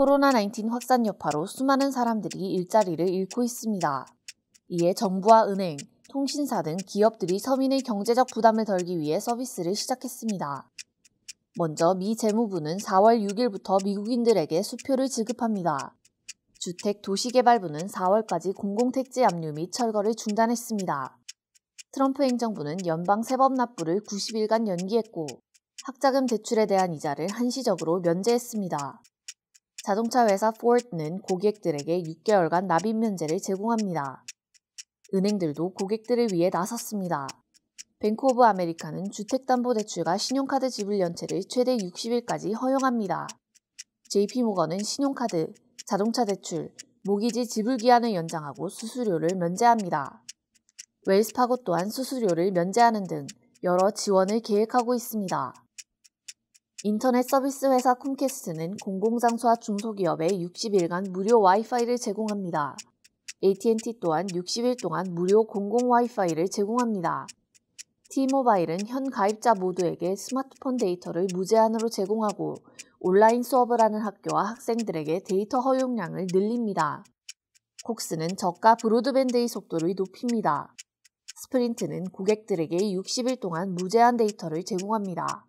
코로나19 확산 여파로 수많은 사람들이 일자리를 잃고 있습니다. 이에 정부와 은행, 통신사 등 기업들이 서민의 경제적 부담을 덜기 위해 서비스를 시작했습니다. 먼저 미 재무부는 4월 6일부터 미국인들에게 수표를 지급합니다. 주택도시개발부는 4월까지 공공택지 압류 및 철거를 중단했습니다. 트럼프 행정부는 연방 세법 납부를 90일간 연기했고, 학자금 대출에 대한 이자를 한시적으로 면제했습니다. 자동차 회사 포드는 고객들에게 6개월간 납입 면제를 제공합니다. 은행들도 고객들을 위해 나섰습니다. 뱅크 오브 아메리카는 주택담보대출과 신용카드 지불 연체를 최대 60일까지 허용합니다. JP모건은 신용카드, 자동차 대출, 모기지 지불 기한을 연장하고 수수료를 면제합니다. 웰스파고 또한 수수료를 면제하는 등 여러 지원을 계획하고 있습니다. 인터넷 서비스 회사 콤캐스트는 공공장소와 중소기업에 60일간 무료 와이파이를 제공합니다. AT&T 또한 60일 동안 무료 공공 와이파이를 제공합니다. T모바일은 현 가입자 모두에게 스마트폰 데이터를 무제한으로 제공하고 온라인 수업을 하는 학교와 학생들에게 데이터 허용량을 늘립니다. 콕스는 저가 브로드밴드의 속도를 높입니다. 스프린트는 고객들에게 60일 동안 무제한 데이터를 제공합니다.